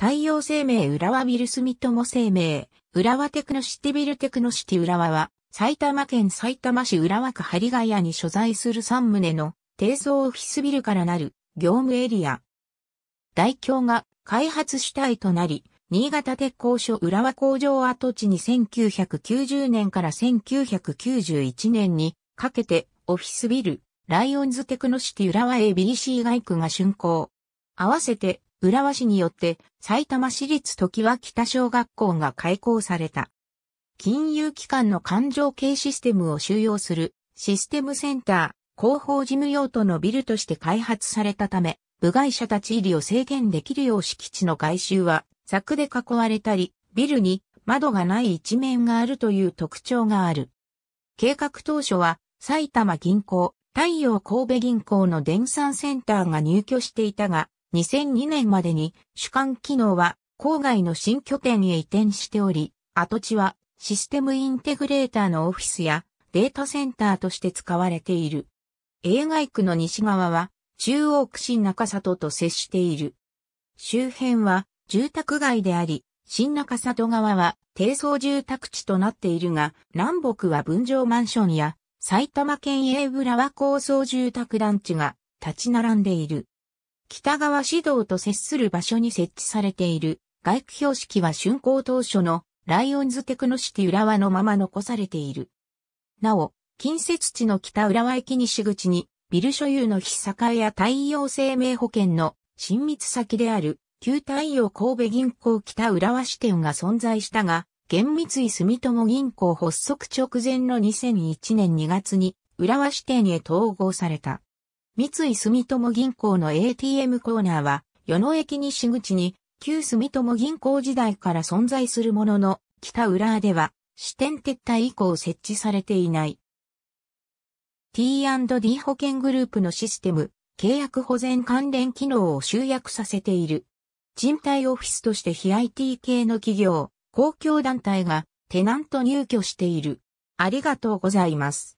太陽生命浦和ビルスミト生命、浦和テクノシティビルテクノシティ浦和は、埼玉県埼玉市浦和区針ヶ谷に所在する3棟の低層オフィスビルからなる業務エリア。大京が開発主体となり、新潟鉄工所浦和工場跡地に1990年から1991年にかけてオフィスビル、ライオンズテクノシティ浦和 ABC 外区が竣工。合わせて浦和市によって埼玉市立時は北小学校が開校された。金融機関の環状系システムを収容するシステムセンター広報事務用途のビルとして開発されたため、部外者立ち入りを制限できるよう敷地の外周は柵で囲われたり、ビルに窓がない一面があるという特徴がある。計画当初は埼玉銀行、太陽神戸銀行の電産センターが入居していたが、2002年までに主管機能は郊外の新拠点へ移転しており、跡地はシステムインテグレーターのオフィスやデータセンターとして使われている。映画区の西側は中央区新中里と接している。周辺は住宅街であり、新中里側は低層住宅地となっているが、南北は分譲マンションや埼玉県営浦和高層住宅団地が立ち並んでいる。北側市道と接する場所に設置されている外区標識は竣工当初のライオンズテクノシティ浦和のまま残されている。なお、近接地の北浦和駅西口にビル所有の日栄や太陽生命保険の親密先である旧太陽神戸銀行北浦和支店が存在したが、厳密井住友銀行発足直前の2001年2月に浦和支店へ統合された。三井住友銀行の ATM コーナーは、与野駅西口に、旧住友銀行時代から存在するものの、北浦では、支店撤退以降設置されていない。T&D 保険グループのシステム、契約保全関連機能を集約させている。賃貸オフィスとして非 IT 系の企業、公共団体がテナント入居している。ありがとうございます。